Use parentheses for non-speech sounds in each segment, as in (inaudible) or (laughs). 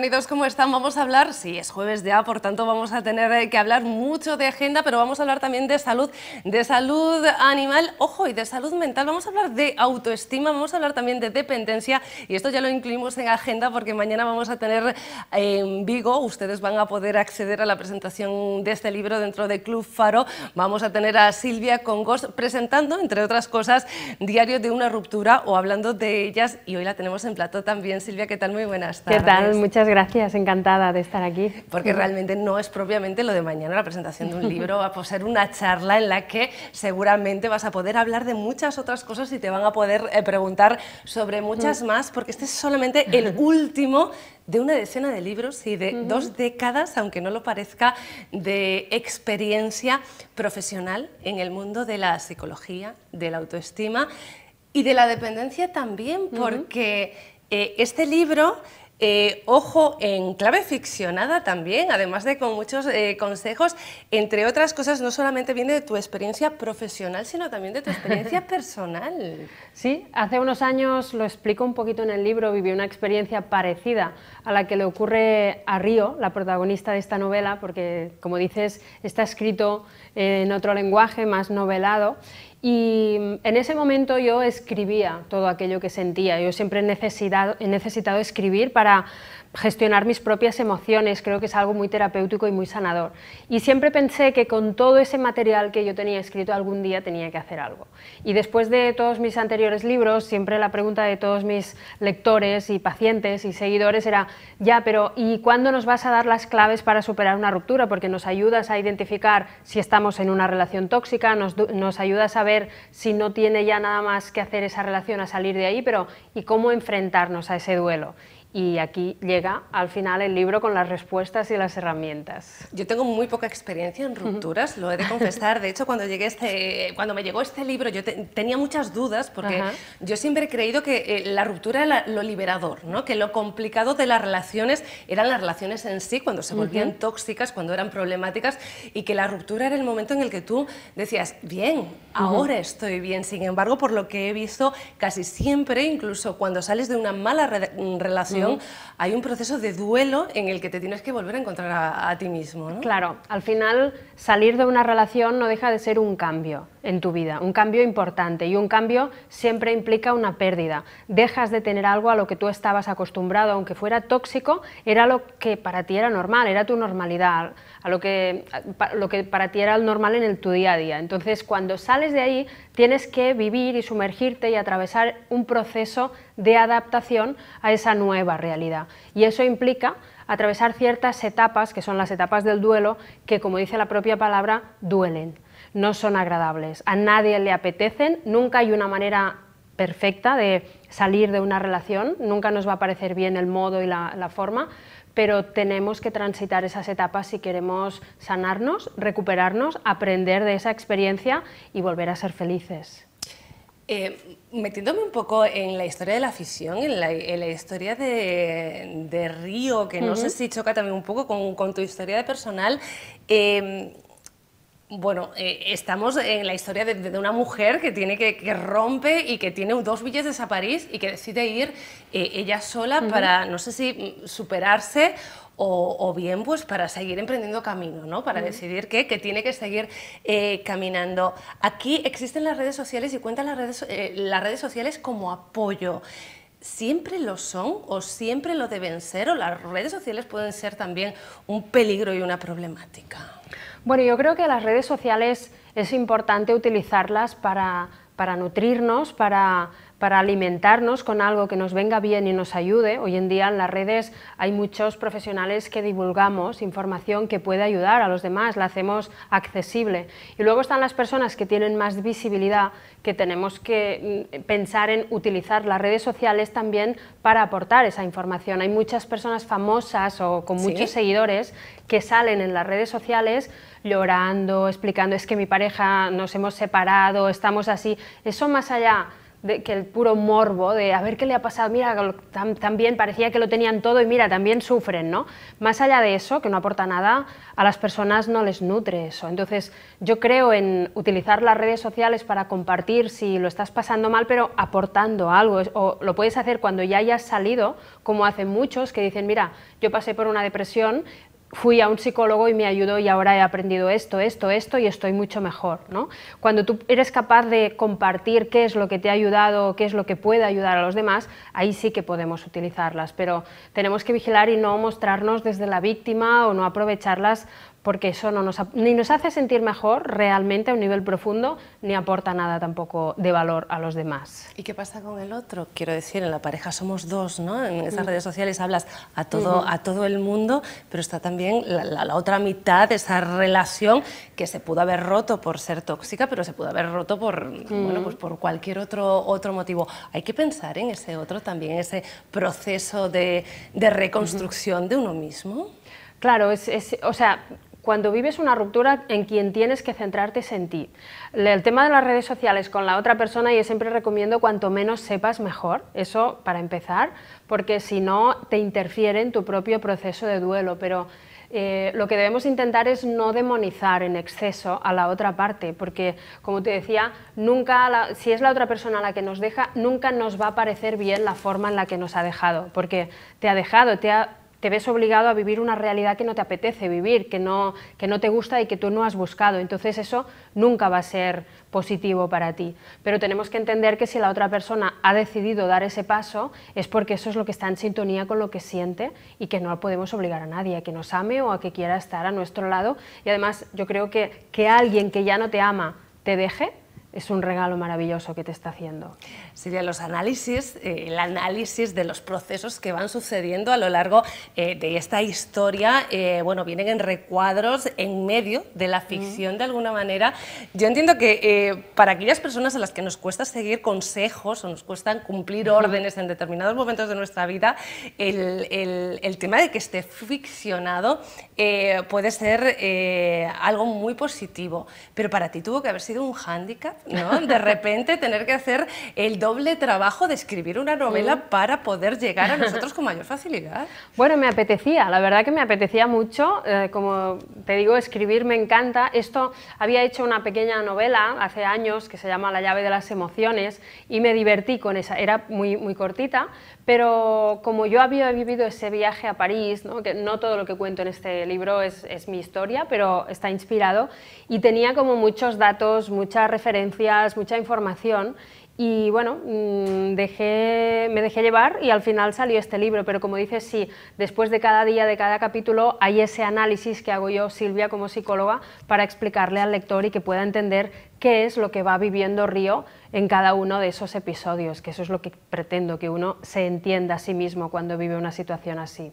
bienvenidos, ¿cómo están? Vamos a hablar, sí, es jueves ya, por tanto vamos a tener eh, que hablar mucho de agenda, pero vamos a hablar también de salud, de salud animal, ojo, y de salud mental. Vamos a hablar de autoestima, vamos a hablar también de dependencia, y esto ya lo incluimos en agenda porque mañana vamos a tener eh, en Vigo, ustedes van a poder acceder a la presentación de este libro dentro de Club Faro. Vamos a tener a Silvia Congos presentando, entre otras cosas, Diario de una ruptura o hablando de ellas, y hoy la tenemos en plato también. Silvia, ¿qué tal? Muy buenas tardes. ¿Qué tal? Muchas gracias, encantada de estar aquí. Porque realmente no es propiamente lo de mañana, la presentación de un libro, va a ser una charla en la que seguramente vas a poder hablar de muchas otras cosas y te van a poder eh, preguntar sobre muchas mm. más, porque este es solamente el último de una decena de libros y de dos décadas, aunque no lo parezca, de experiencia profesional en el mundo de la psicología, de la autoestima y de la dependencia también, porque eh, este libro eh, ojo en clave ficcionada también, además de con muchos eh, consejos, entre otras cosas, no solamente viene de tu experiencia profesional, sino también de tu experiencia (laughs) personal. Sí, hace unos años, lo explico un poquito en el libro, viví una experiencia parecida a la que le ocurre a Río, la protagonista de esta novela, porque, como dices, está escrito en otro lenguaje más novelado y en ese momento yo escribía todo aquello que sentía. Yo siempre he necesitado, necesitado escribir para gestionar mis propias emociones, creo que es algo muy terapéutico y muy sanador. Y siempre pensé que con todo ese material que yo tenía escrito algún día tenía que hacer algo. Y después de todos mis anteriores libros, siempre la pregunta de todos mis lectores y pacientes y seguidores era, ya, pero ¿y cuándo nos vas a dar las claves para superar una ruptura? Porque nos ayudas a identificar si estamos en una relación tóxica, nos, nos ayudas a ver si no tiene ya nada más que hacer esa relación, a salir de ahí, pero ¿y cómo enfrentarnos a ese duelo? Y aquí llega al final el libro con las respuestas y las herramientas. Yo tengo muy poca experiencia en rupturas, lo he de confesar. De hecho, cuando, llegué este, cuando me llegó este libro, yo tenía muchas dudas porque yo siempre he creído que eh, la ruptura era lo liberador, ¿no? que lo complicado de las relaciones eran las relaciones en sí, cuando se volvían tóxicas, cuando eran problemáticas, y que la ruptura era el momento en el que tú decías, bien, ahora estoy bien. Sin embargo, por lo que he visto, casi siempre, incluso cuando sales de una mala mm, relación, hay un proceso de duelo en el que te tienes que volver a encontrar a, ti mismo. Claro, al final salir de una relación no deja de ser un cambio en tu vida, un cambio importante y un cambio siempre implica una pérdida. Dejas de tener algo a lo que tú estabas acostumbrado, aunque fuera tóxico, era lo que para ti era normal, era tu normalidad, a lo que, para ti era el normal en el, tu día a día. Entonces, cuando sales de ahí, tienes que vivir y sumergirte y atravesar un proceso de adaptación a esa nueva realidad. Y eso implica atravesar ciertas etapas, que son las etapas del duelo, que como dice la propia palabra, duelen no son agradables, a nadie le apetecen, nunca hay una manera perfecta de salir de una relación, nunca nos va a parecer bien el modo y la, forma, pero tenemos que transitar esas etapas si queremos sanarnos, recuperarnos, aprender de esa experiencia y volver a ser felices. Eh, metiéndome un poco en la historia de la afición, en la, historia de, Río, que no sé si choca también un poco con, tu historia de personal, eh, bueno, eh, estamos en la historia de, una mujer que tiene que, que, rompe y que tiene dos billetes a París y que decide ir eh, ella sola para, no sé si mm, superarse o, bien pues para seguir emprendiendo camino, ¿no? Para decidir que, tiene que seguir eh, caminando. Aquí existen las redes sociales y cuentan las redes, las redes sociales como apoyo. ¿Siempre lo son o siempre lo deben ser? ¿O las redes sociales pueden ser también un peligro y una problemática? Bueno, yo creo que las redes sociales es importante utilizarlas para, para nutrirnos, para para alimentarnos con algo que nos venga bien y nos ayude. Hoy en día en las redes hay muchos profesionales que divulgamos información que puede ayudar a los demás, la hacemos accesible. Y luego están las personas que tienen más visibilidad, que tenemos que mm, pensar en utilizar las redes sociales también para aportar esa información. Hay muchas personas famosas o con muchos seguidores que salen en las redes sociales llorando, explicando, es que mi pareja nos hemos separado, estamos así. Eso más allá que el puro morbo de a ver qué le ha pasado, mira, también parecía que lo tenían todo y mira, también sufren, ¿no? Más allá de eso, que no aporta nada, a las personas no les nutre eso. Entonces, yo creo en utilizar las redes sociales para compartir si lo estás pasando mal, pero aportando algo. O lo puedes hacer cuando ya hayas salido, como hacen muchos que dicen, mira, yo pasé por una depresión, fui a un psicólogo y me ayudó y ahora he aprendido esto, esto, esto y estoy mucho mejor. Cuando tú eres capaz de compartir qué es lo que te ha ayudado, qué es lo que puede ayudar a los demás, ahí sí que podemos utilizarlas, pero tenemos que vigilar y no mostrarnos desde la víctima o no aprovecharlas porque eso no nos, ni nos hace sentir mejor realmente a un nivel profundo, ni aporta nada tampoco de valor a los demás. ¿Y qué pasa con el otro? Quiero decir, en la pareja somos dos, ¿no? En mm. esas redes sociales hablas a todo, a todo el mundo, pero está también la, otra mitad de esa relación que se pudo haber roto por ser tóxica, pero se pudo haber roto por, mm. pues por cualquier otro, otro motivo. Hay que pensar en ese otro también, ese proceso de, reconstrucción de uno mismo. Claro, es, o sea, cuando vives una ruptura en quien tienes que centrarte es en ti. El tema de las redes sociales con la otra persona y siempre recomiendo cuanto menos sepas mejor, eso para empezar, porque si no te interfiere en tu propio proceso de duelo, pero eh, lo que debemos intentar es no demonizar en exceso a la otra parte, porque como te decía, nunca si es la otra persona la que nos deja, nunca nos va a parecer bien la forma en la que nos ha dejado, porque te ha dejado, te ha te ves obligado a vivir una realidad que no te apetece vivir, que no, que no te gusta y que tú no has buscado. Entonces eso nunca va a ser positivo para ti. Pero tenemos que entender que si la otra persona ha decidido dar ese paso es porque eso es lo que está en sintonía con lo que siente y que no podemos obligar a nadie a que nos ame o a que quiera estar a nuestro lado. Y además yo creo que que alguien que ya no te ama te deje es un regalo maravilloso que te está haciendo. Silvia, los análisis, eh, el análisis de los procesos que van sucediendo a lo largo eh, de esta historia, eh, bueno, vienen en recuadros en medio de la ficción de alguna manera. Yo entiendo que para aquellas personas a las que nos cuesta seguir consejos o nos cuesta cumplir órdenes en determinados momentos de nuestra vida, el tema de que esté ficcionado puede ser algo muy positivo, pero para ti tuvo que haber sido un hándicap de repente tener que hacer el doble trabajo de escribir una novela para poder llegar a nosotros (laughs) con mayor facilidad. Bueno, me apetecía, la verdad que me apetecía mucho. Eh, como te digo, escribir me encanta. Esto había hecho una pequeña novela hace años que se llama La llave de las emociones y me divertí con esa. Era muy, muy cortita, pero como yo había vivido ese viaje a París, ¿no? que no todo lo que cuento en este libro es mi historia, pero está inspirado y tenía como muchos datos, muchas referencias mucha información y bueno, mm, dejé, me dejé llevar y al final salió este libro, pero como dices, sí, después de cada día, de cada capítulo, hay ese análisis que hago yo, Silvia, como psicóloga, para explicarle al lector y que pueda entender qué es lo que va viviendo Río en cada uno de esos episodios, que eso es lo que pretendo, que uno se entienda a sí mismo cuando vive una situación así.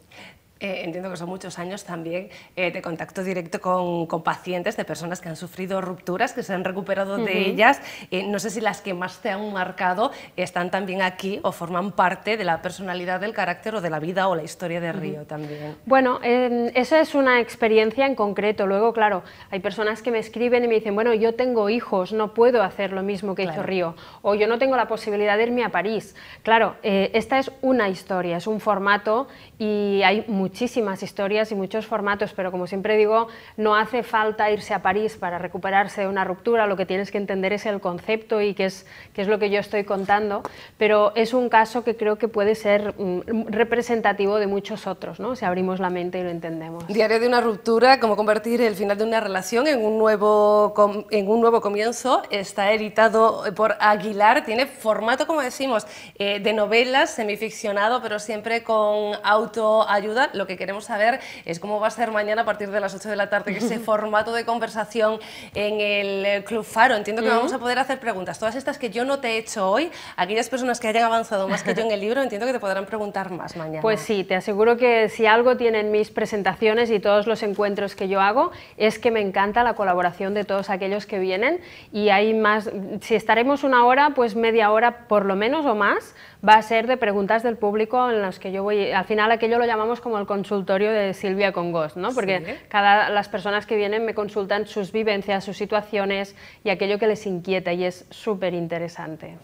Eh, entiendo que son muchos años también eh, de contacto directo con, pacientes, de personas que han sufrido rupturas, que se han recuperado de ellas. Eh, no sé si las que más te han marcado están también aquí o forman parte de la personalidad, del carácter o de la vida o la historia de Río también. Bueno, em, esa es una experiencia en concreto. Luego, claro, hay personas que me escriben y me dicen, bueno, yo tengo hijos, no puedo hacer lo mismo que hizo Río, o yo no tengo la posibilidad de irme a París. Claro, esta es una historia, es un formato y hay muchos muchísimas historias y muchos formatos, pero como siempre digo, no hace falta irse a París para recuperarse de una ruptura, lo que tienes que entender es el concepto y qué es, qué es lo que yo estoy contando, pero es un caso que creo que puede ser mm, representativo de muchos otros, ¿no? si abrimos la mente y lo entendemos. Diario de una ruptura, cómo convertir el final de una relación en un nuevo, en un nuevo comienzo, está editado por Aguilar, tiene formato, como decimos, eh, de novelas, semificcionado, pero siempre con autoayuda lo que queremos saber es cómo va a ser mañana a partir de las 8 de la tarde ese formato de conversación en el eh, Club Faro. Entiendo que vamos a poder hacer preguntas. Todas estas que yo no te he hecho hoy, aquellas personas que hayan avanzado más que yo en el libro, entiendo que te podrán preguntar más mañana. Pues sí, te aseguro que si algo tienen mis presentaciones y todos los encuentros que yo hago, es que me encanta la colaboración de todos aquellos que vienen y hay más, si estaremos una hora, pues media hora por lo menos o más, va a ser de preguntas del público en las que yo voy, al final aquello lo llamamos como el consultorio de Silvia Congos, ¿no? Porque cada, las personas que vienen me consultan sus vivencias, sus situaciones y aquello que les inquieta y es súper interesante.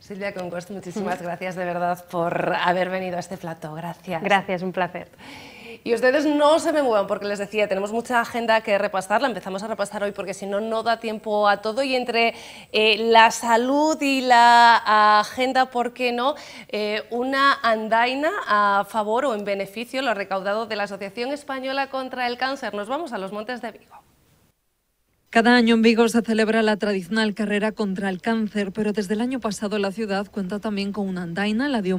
Silvia Congos, muchísimas gracias de verdad por haber venido a este plato. Gracias. Gracias, un placer. Y ustedes no se me muevan porque les decía, tenemos mucha agenda que repasar, la empezamos a repasar hoy porque si no, no da tiempo a todo y entre eh, la salud y la agenda, ¿por qué no? Eh, una andaina a favor o en beneficio, lo recaudado de la Asociación Española contra el Cáncer. Nos vamos a los Montes de Vigo. Cada año en Vigo se celebra la tradicional carrera contra el cáncer, pero desde el año pasado la ciudad cuenta también con una andaina, la de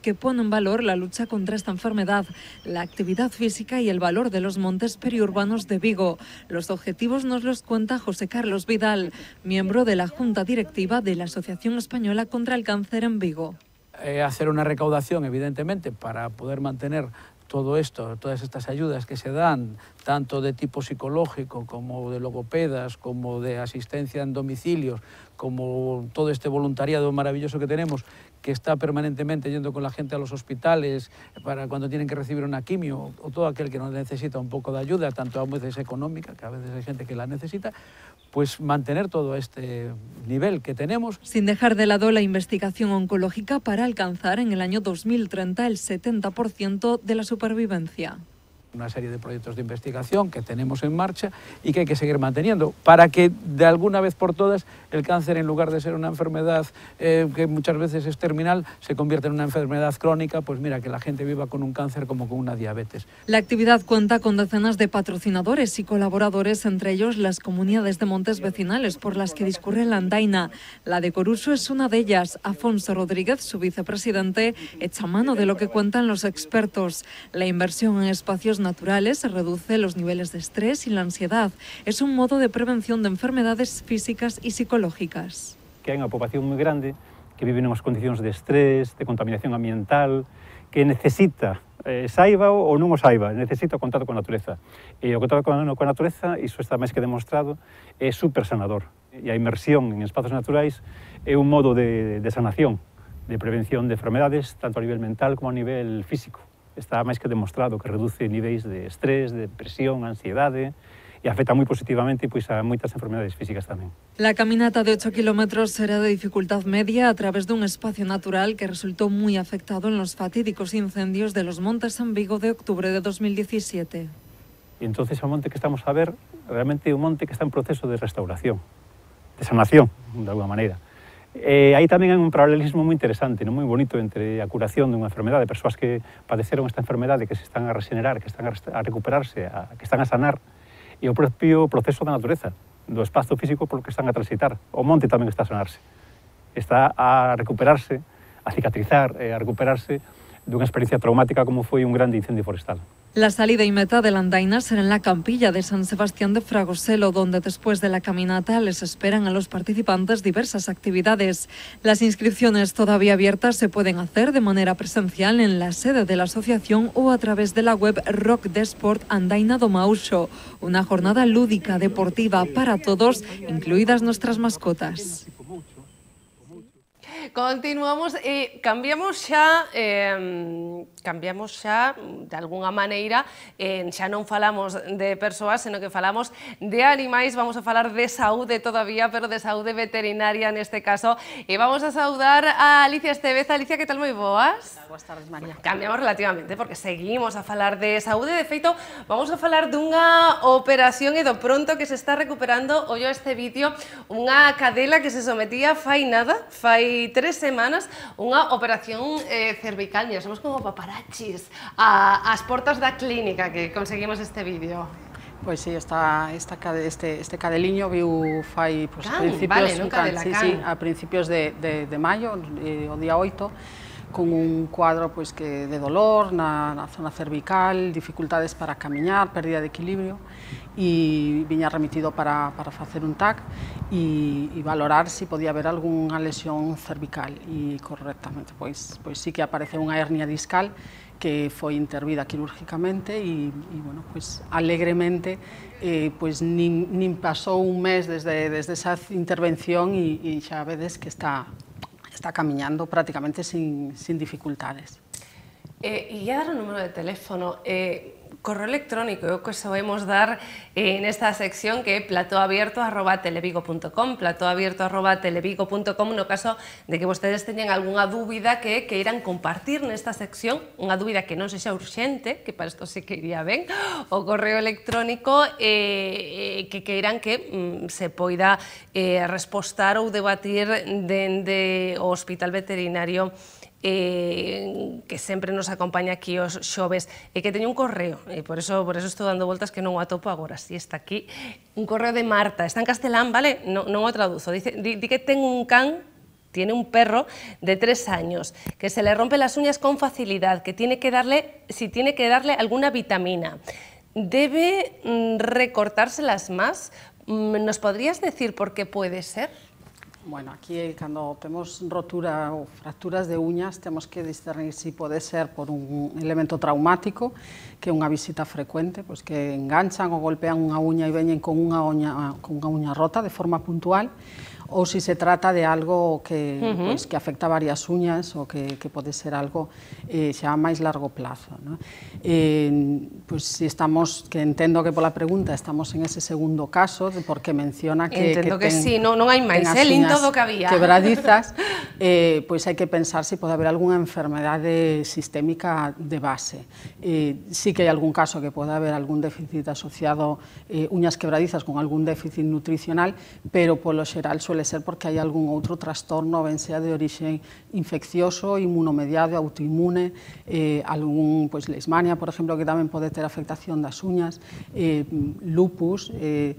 que pone en valor la lucha contra esta enfermedad, la actividad física y el valor de los montes periurbanos de Vigo. Los objetivos nos los cuenta José Carlos Vidal, miembro de la Junta Directiva de la Asociación Española contra el Cáncer en Vigo. Eh, hacer una recaudación, evidentemente, para poder mantener todo esto, todas estas ayudas que se dan, tanto de tipo psicológico como de logopedas, como de asistencia en domicilios, como todo este voluntariado maravilloso que tenemos, que está permanentemente yendo con la gente a los hospitales para cuando tienen que recibir una quimio o todo aquel que no necesita un poco de ayuda, tanto a veces económica, que a veces hay gente que la necesita, pues mantener todo este nivel que tenemos. Sin dejar de lado la investigación oncológica para alcanzar en el año 2030 el 70% de la supervivencia una serie de proyectos de investigación que tenemos en marcha y que hay que seguir manteniendo para que de alguna vez por todas el cáncer, en lugar de ser una enfermedad eh, que muchas veces es terminal, se convierta en una enfermedad crónica, pues mira, que la gente viva con un cáncer como con una diabetes. La actividad cuenta con decenas de patrocinadores y colaboradores, entre ellos las comunidades de montes vecinales por las que discurre la andaina. La de Coruso es una de ellas. Afonso Rodríguez, su vicepresidente, echa mano de lo que cuentan los expertos. La inversión en espacios naturales se reduce los niveles de estrés y la ansiedad. Es un modo de prevención de enfermedades físicas y psicológicas. Que hay una población muy grande que vive en unas condiciones de estrés, de contaminación ambiental, que necesita eh, saiba o no saiba, necesita contacto con la naturaleza y e contacto con, la naturaleza y eso está más que demostrado, es súper sanador. y e la inmersión en espacios naturales es un modo de sanación, de prevención de enfermedades, tanto a nivel mental como a nivel físico está más que demostrado que reduce niveles de estrés, depresión, ansiedad y e afecta muy positivamente pues a muchas enfermedades físicas también. La caminata de 8 kilómetros será de dificultad media a través de un espacio natural que resultó muy afectado en los fatídicos incendios de los Montes San Vigo de octubre de 2017. Y entonces el monte que estamos a ver realmente un monte que está en proceso de restauración, de sanación, de alguna manera. E aí tamén hai un paralelismo moi interesante, non moi bonito entre a curación dunha enfermedade, persoas que padeceron esta enfermedade, que se están a regenerar, que están a recuperarse, a, que están a sanar, e o propio proceso da natureza, do espazo físico polo que están a transitar. O monte tamén está a sanarse. Está a recuperarse, a cicatrizar, a recuperarse dunha experiencia traumática como foi un grande incendio forestal. La salida y meta de la andaina será en la campilla de San Sebastián de Fragoselo, donde después de la caminata les esperan a los participantes diversas actividades. Las inscripciones todavía abiertas se pueden hacer de manera presencial en la sede de la asociación o a través de la web Rock de Sport Andaina Domauso, una jornada lúdica, deportiva para todos, incluidas nuestras mascotas. Continuamos e cambiamos xa eh, cambiamos xa de algunha maneira eh, xa non falamos de persoas, senón que falamos de animais, vamos a falar de saúde todavía, pero de saúde veterinaria neste caso, e vamos a saudar a Alicia Estevez. Alicia, que tal moi boas? Boas tardes, María. Cambiamos relativamente porque seguimos a falar de saúde, de feito, vamos a falar dunha operación e do pronto que se está recuperando ollo este vídeo, unha cadela que se sometía fai nada, fai 23 semanas unha operación eh, cervical. Mira, somos como paparachis a, portas da clínica que conseguimos este vídeo. Pois sí, esta, esta, este, este cadeliño viu fai pois, pues, can, principios, vale, no, can, can, sí, can. sí, a principios de, de, de maio, eh, o día 8, con un cuadro pues, que de dolor na, na zona cervical, dificultades para camiñar, pérdida de equilibrio e viña remitido para, para facer un TAC e, e valorar se si podía haber algunha lesión cervical e correctamente, pois, pois sí que aparece unha hernia discal que foi intervida quirúrgicamente e, e bueno, pues, pois alegremente eh, pues, pois nin, nin pasou un mes desde, desde esa intervención e, e xa vedes que está, está caminando prácticamente sin, dificultades. Eh, y ya dar un número de teléfono. Eh, correo electrónico que sabemos dar eh, en esta sección que é platoabierto.televigo.com platoabierto.televigo.com no caso de que vostedes teñen algunha dúbida que queiran compartir nesta sección unha dúbida que non sexa urxente que para isto se que iría ben (gasps) o correo electrónico eh, eh, que queiran que mm, se poida eh, respostar ou debatir dende o Hospital Veterinario Eh, que siempre nos acompaña aquí os xoves e que tenía un correo, y eh, por eso por eso dando vueltas que no o atopo ahora, si está aquí, un correo de Marta, está en castelán, vale? No, non o traduzo, dice, di, que tengo un can tiene un perro de tres años, que se le rompe las uñas con facilidad, que tiene que darle, si tiene que darle alguna vitamina. ¿Debe mm, recortárselas más? Mm, ¿Nos podrías decir por qué puede ser? Bueno, aquí eh, cando temos rotura ou fracturas de uñas temos que discernir se si pode ser por un elemento traumático, que é unha visita frecuente, pois que enganchan ou golpean unha uña e veñen con unha uña, con unha uña rota de forma puntual, ou se se trata de algo que, uh -huh. pues, que afecta varias uñas ou que, que pode ser algo eh, xa máis largo plazo. ¿no? Eh, pues, si estamos, que entendo que pola pregunta estamos en ese segundo caso, porque menciona que... Entendo que, que ten, sí, non, non hai máis, eh, lin todo que había. Quebradizas, (laughs) eh, pois hai que pensar se si pode haber algunha enfermedade eh, sistémica de base. Eh, sí que hai algún caso que pode haber algún déficit asociado eh, uñas quebradizas con algún déficit nutricional, pero polo xeral suele ser porque hai algún outro trastorno, ben sea de orixe infeccioso, inmunomediado, autoinmune, eh, algún, pois, pues, leishmania, por exemplo, que tamén pode ter afectación das uñas, eh, lupus, eh,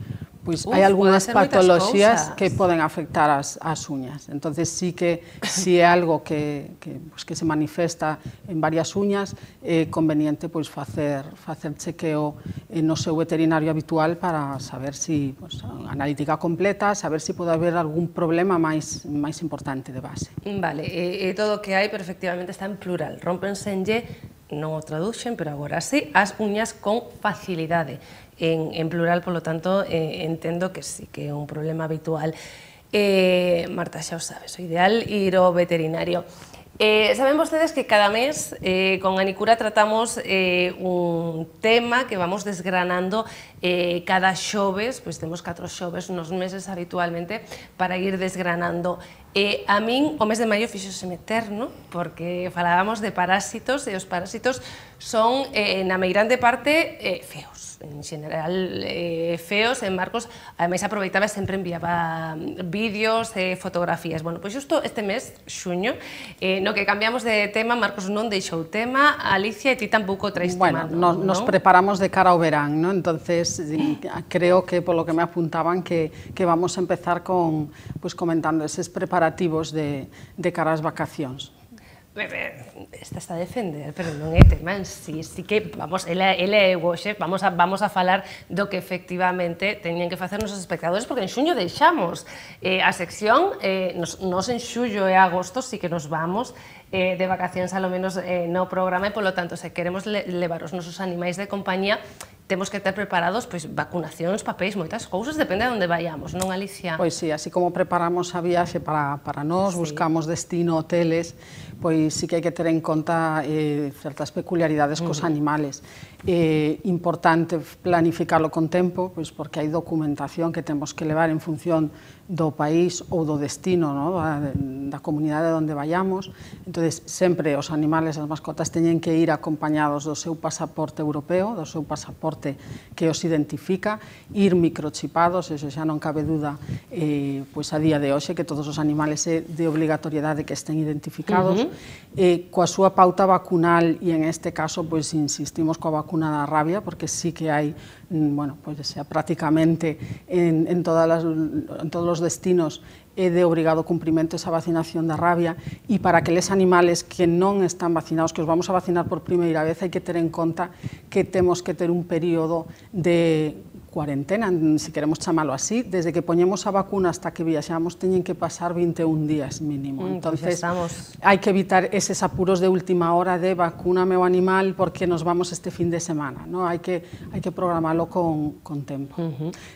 Pois hai algunhas patoloxías que poden afectar as, as uñas. Entonces sí que si é algo que, que, pues, que se manifesta en varias uñas, é eh, conveniente pois, pues, facer, facer chequeo eh, no seu veterinario habitual para saber si pues, analítica completa, saber si pode haber algún problema máis, máis importante de base. Vale, e, e todo o que hai, pero efectivamente está en plural. Rompense en Y, non o traduxen, pero agora sí, as uñas con facilidade. en, plural, por lo tanto, eh, entiendo que sí que es un problema habitual. Eh, Marta, ya os sabes, o ideal ir o veterinario. Eh, saben ustedes que cada mes con Anicura tratamos un tema que vamos desgranando cada jueves, pues tenemos cuatro showes unos meses habitualmente para ir desgranando. a mí o mes de mayo mayo meter, ¿no? porque hablábamos de parásitos y los parásitos son en la mayor parte feos en general eh, feos, en marcos, además aprovechaba siempre enviaba vídeos, eh, fotografías. Bueno, pues justo este mes, xuño, eh, no que cambiamos de tema, Marcos non deixou tema, Alicia e ti tampouco traes bueno, tema. Bueno, nos, preparamos de cara ao verán, ¿no? entonces creo que por lo que me apuntaban que, que vamos a empezar con, pues, comentando esos preparativos de, de a las vacacións. Esta está a defender, pero non é tema en sí, sí que vamos, ela, ela é o xef, vamos a, vamos a falar do que efectivamente teñen que facernos os espectadores, porque en xuño deixamos eh, a sección, eh, nos, nos en xullo e agosto sí que nos vamos eh, de vacacións, alo menos eh, no programa, e polo tanto, se queremos le, levar os nosos animais de compañía, temos que ter preparados pois vacunacións, papéis, moitas cousas, depende de onde vayamos, non Alicia? Pois sí, así como preparamos a viaxe para, para nós, sí. buscamos destino, hoteles, pois sí que hai que ter en conta eh, certas peculiaridades cos uh -huh. animales. É eh, importante planificarlo con tempo, pois porque hai documentación que temos que levar en función do país ou do destino no? da, da comunidade onde vayamos. Entón, sempre os animales, as mascotas, teñen que ir acompañados do seu pasaporte europeo, do seu pasaporte que os identifica, ir microchipados, eso xa non cabe dúda, eh, pois a día de hoxe que todos os animales é de obrigatoriedade que estén identificados, uh -huh. eh, coa súa pauta vacunal e en este caso pois insistimos coa vacuna vacuna de rabia, porque sí que hay, mm, bueno, pues sea prácticamente en, todos los destinos de obligado cumplimiento esa vacinación de rabia y para aqueles animales que no están vacinados, que os vamos a vacinar por primera vez, hay que tener en cuenta que tenemos que tener un periodo de cuarentena, si queremos chamarlo así, desde que ponemos a vacuna hasta que viajamos tienen que pasar 21 días mínimo. Mm, pues Entonces, hay que evitar esos apuros de última hora de vacuna o animal porque nos vamos este fin de semana, ¿no? Hay que programarlo que con tiempo.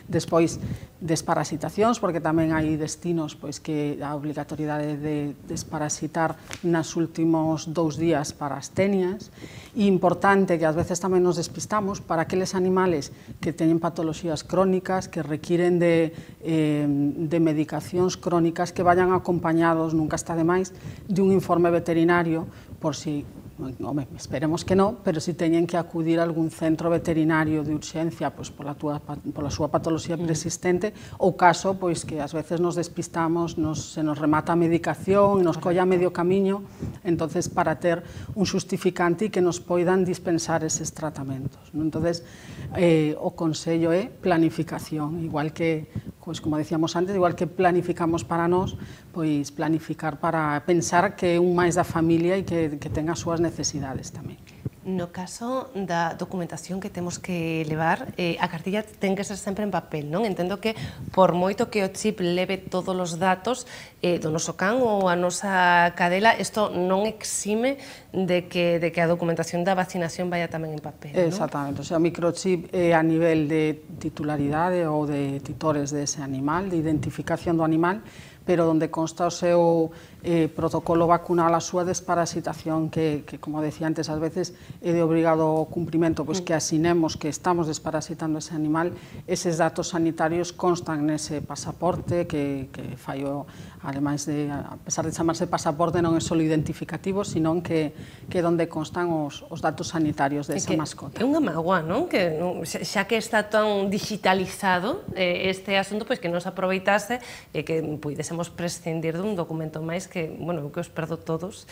Después, desparasitacións, porque tamén hai destinos pois que a obligatoriedade de desparasitar nas últimos dous días para as tenias, e importante que ás veces tamén nos despistamos para aqueles animales que teñen patoloxías crónicas, que requiren de, eh, de medicacións crónicas, que vayan acompañados, nunca está máis, de un informe veterinario por si home, esperemos que non, pero se teñen que acudir a algún centro veterinario de urxencia pois, pola, túa, pola súa patoloxía mm. persistente, ou caso pois que ás veces nos despistamos, nos, se nos remata a medicación, nos colla medio camiño, entonces para ter un justificante que nos poidan dispensar eses tratamentos. Non? Entonces, eh, o consello é planificación, igual que Pois, como decíamos antes, igual que planificamos para nós, pois planificar para pensar que é un máis da familia e que, que ten as súas necesidades tamén. No caso da documentación que temos que levar, eh, a cartilla ten que ser sempre en papel, non? Entendo que por moito que o chip leve todos os datos eh, do noso can ou a nosa cadela, isto non exime de que, de que a documentación da vacinación vaya tamén en papel, non? Exactamente, o sea, o microchip eh, a nivel de titularidade ou de titores dese de animal, de identificación do animal, pero onde consta o seu eh, protocolo vacunal a súa desparasitación que, que, como decía antes, ás veces é de obrigado cumprimento, pois que asinemos que estamos desparasitando ese animal, eses datos sanitarios constan nese pasaporte que, que fallo, ademais de, a pesar de chamarse pasaporte, non é só identificativo, senón que, que donde constan os, os datos sanitarios desa de mascota. É unha magua, non? Que, non, xa que está tan digitalizado eh, este asunto, pois que nos aproveitase e eh, que puidésemos prescindir dun documento máis que, bueno, que os perdo todos,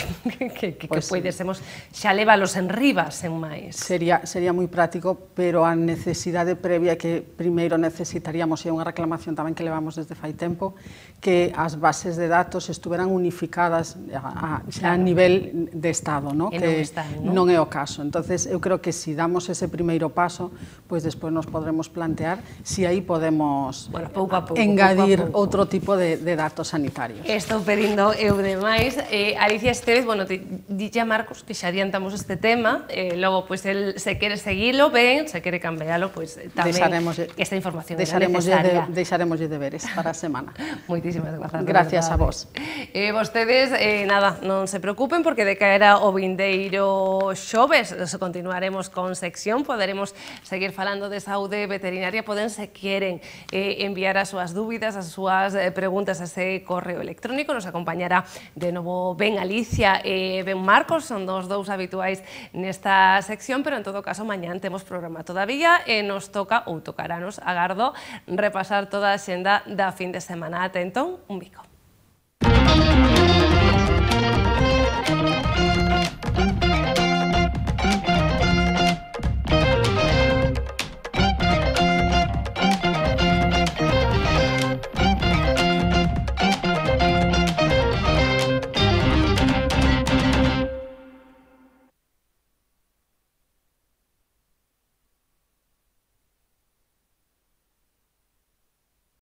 (laughs) que, que, pues, que poidésemos xa levalos en ribas en máis. Sería, sería moi práctico, pero a necesidade previa que primeiro necesitaríamos, e é unha reclamación tamén que levamos desde fai tempo, que as bases de datos estuveran unificadas a, a, xa a nivel de Estado, no? que non, está, no? non é o caso. entonces eu creo que se si damos ese primeiro paso, pois despois nos podremos plantear se si aí podemos bueno, pouco a pouco, engadir pouco a pouco. outro tipo de, de datos sanitarios. Estou vindo eu demais. Eh, Alicia Estevez, bueno, te, dixe a Marcos que xa adiantamos este tema, eh, logo, pois, pues, el se quere seguilo, ben, se quere cambialo, pois, pues, eh, tamén deixaremos, esta información deixaremos era necesaria. De, deixaremos de deberes para a semana. (laughs) Moitísimas grazas. Gracias a vos. Eh, vostedes, eh, nada, non se preocupen, porque de caer o vindeiro xoves, continuaremos con sección, poderemos seguir falando de saúde veterinaria, poden se queren eh, enviar as súas dúbidas, as súas eh, preguntas a ese correo electrónico, nos acompañará de novo Ben Alicia e Ben Marcos, son dos dous habituais nesta sección, pero en todo caso mañán temos programa todavía e nos toca ou tocaranos agardo repasar toda a xenda da fin de semana. Atentón, un bico. Música